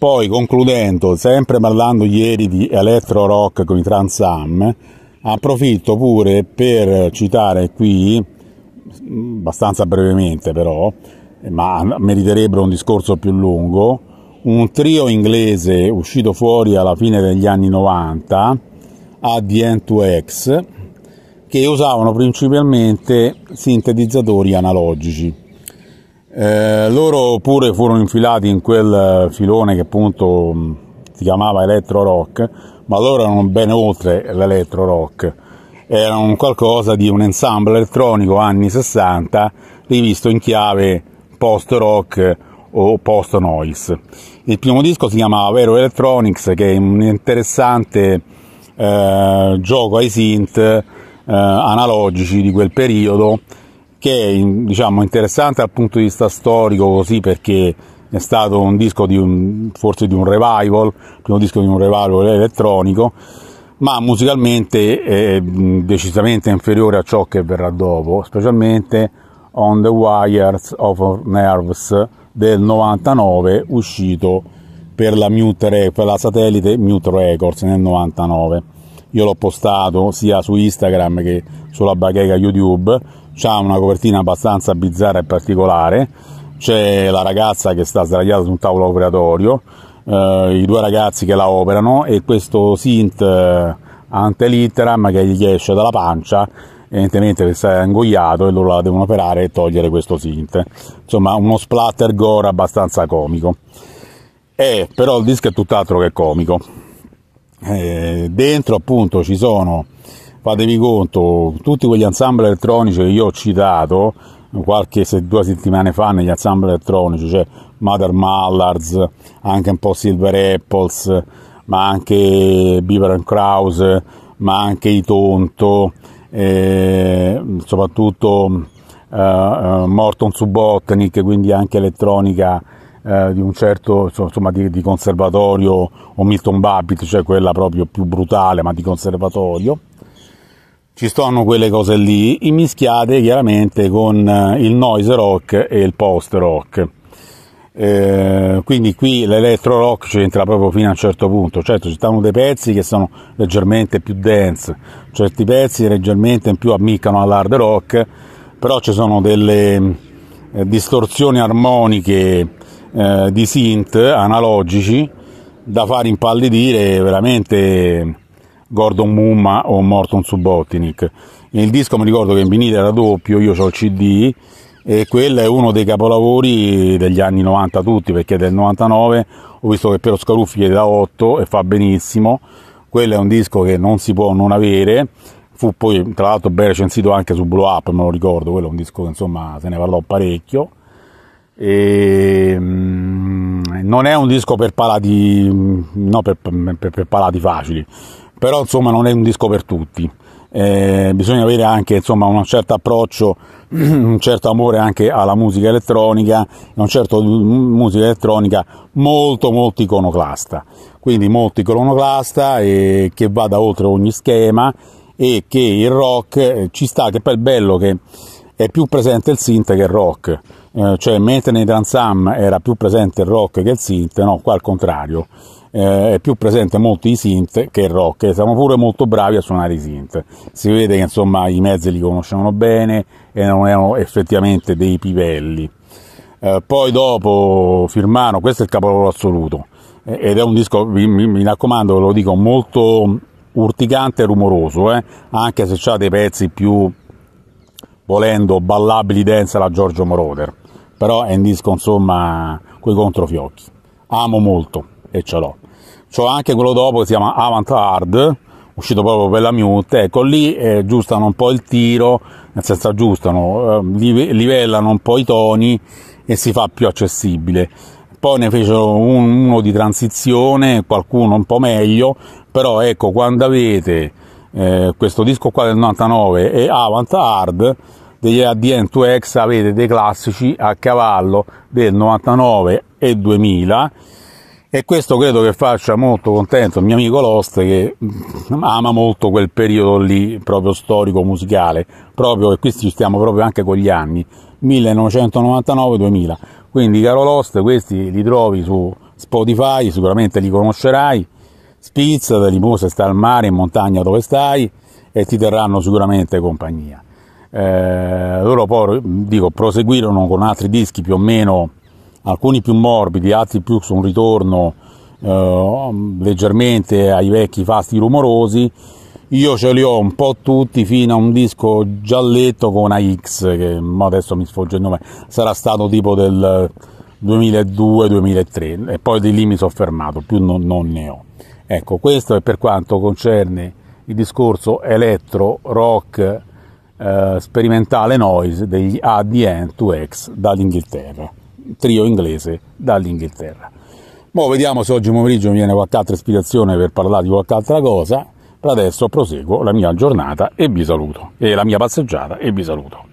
Poi concludendo, sempre parlando ieri di Electro Rock con i Transam, approfitto pure per citare qui, abbastanza brevemente però, ma meriterebbero un discorso più lungo, un trio inglese uscito fuori alla fine degli anni 90, ADN2X, che usavano principalmente sintetizzatori analogici eh, loro pure furono infilati in quel filone che appunto mm, si chiamava elettro rock, ma loro erano ben oltre l'elettro rock, erano qualcosa di un ensemble elettronico anni 60 rivisto in chiave post rock o post noise. Il primo disco si chiamava Vero Electronics che è un interessante eh, gioco ai synth eh, analogici di quel periodo che è diciamo, interessante dal punto di vista storico così perché è stato un disco di un, forse di un revival, il primo disco di un revival elettronico, ma musicalmente è decisamente inferiore a ciò che verrà dopo, specialmente On the Wires of Nerves del 99 uscito per la, Mute, per la satellite Mute Records nel 99. Io l'ho postato sia su Instagram che sulla bacheca YouTube ha una copertina abbastanza bizzarra e particolare, c'è la ragazza che sta sdraiata su un tavolo operatorio, eh, i due ragazzi che la operano e questo synth eh, antelitteram che gli esce dalla pancia evidentemente che è ingoiato e loro la devono operare e togliere questo synth insomma uno splatter gore abbastanza comico eh, però il disco è tutt'altro che comico eh, dentro appunto ci sono fatevi conto, tutti quegli ensemble elettronici che io ho citato qualche se, due settimane fa negli ensemble elettronici, cioè Mother Mallards, anche un po' Silver Apples, ma anche Beaver and Krause, ma anche i Tonto, eh, soprattutto eh, eh Morton Subotnik, quindi anche elettronica eh, di un certo insomma, di, di conservatorio o Milton Babbitt, cioè quella proprio più brutale ma di conservatorio ci stanno quelle cose lì, immischiate chiaramente con eh, il noise rock e il post rock. Eh, quindi qui l'elettro rock c'entra proprio fino a un certo punto, certo ci stanno dei pezzi che sono leggermente più dense, certi pezzi leggermente in più ammiccano all'hard rock, però ci sono delle eh, distorsioni armoniche eh, di synth analogici da far impallidire veramente Gordon Mumma o Morton Subotnick. Il disco mi ricordo che in vinile era doppio, io ho il CD e quello è uno dei capolavori degli anni 90 tutti perché è del 99 ho visto che Piero Scaruffi è da 8 e fa benissimo, quello è un disco che non si può non avere, fu poi tra l'altro ben recensito anche su Blow Up, me lo ricordo, quello è un disco che insomma se ne parlò parecchio. E, mm, non è un disco per palati, no, per, per, per palati facili però insomma non è un disco per tutti. Eh, bisogna avere anche insomma, un certo approccio, un certo amore anche alla musica elettronica, un certo musica elettronica molto molto iconoclasta, quindi molto iconoclasta e che vada oltre ogni schema e che il rock eh, ci sta, che poi è bello che è più presente il synth che il rock, eh, cioè mentre nei Transam era più presente il rock che il synth, no, qua al contrario eh, è più presente molto i synth che il rock, siamo pure molto bravi a suonare i synth. Si vede che insomma i mezzi li conoscevano bene e non erano effettivamente dei pivelli. Eh, poi dopo Firmano, questo è il capolavoro assoluto eh, ed è un disco, mi, mi raccomando, ve lo dico, molto urticante e rumoroso, eh? anche se ha dei pezzi più, volendo, ballabili dance alla Giorgio Moroder, però è un disco insomma coi controfiocchi, amo molto e ce l'ho. C'ho anche quello dopo che si chiama Avant Hard, uscito proprio per la mute, ecco lì eh, giustano un po' il tiro, nel senso aggiustano, eh, livellano un po' i toni e si fa più accessibile. Poi ne fecero un, uno di transizione, qualcuno un po' meglio, però ecco quando avete eh, questo disco qua del 99 e Avant Hard degli ADN 2X avete dei classici a cavallo del 99 e 2000 e questo credo che faccia molto contento il mio amico Lost che ama molto quel periodo lì proprio storico musicale proprio e qui ci stiamo proprio anche con gli anni 1999-2000 quindi caro Lost questi li trovi su Spotify sicuramente li conoscerai Spitz, da se sta al mare, in montagna dove stai e ti terranno sicuramente compagnia. Eh, loro poi dico, proseguirono con altri dischi più o meno alcuni più morbidi, altri più su un ritorno eh, leggermente ai vecchi fasti rumorosi. Io ce li ho un po' tutti fino a un disco gialletto con AX, che adesso mi sfoggia il nome, sarà stato tipo del 2002-2003 e poi di lì mi sono fermato, più non, non ne ho. Ecco, questo è per quanto concerne il discorso elettro, rock, eh, sperimentale noise degli ADN2X dall'Inghilterra trio inglese dall'Inghilterra. Mo vediamo se oggi pomeriggio mi viene qualche altra ispirazione per parlare di qualche altra cosa. Per adesso proseguo la mia giornata e vi saluto, e la mia passeggiata e vi saluto.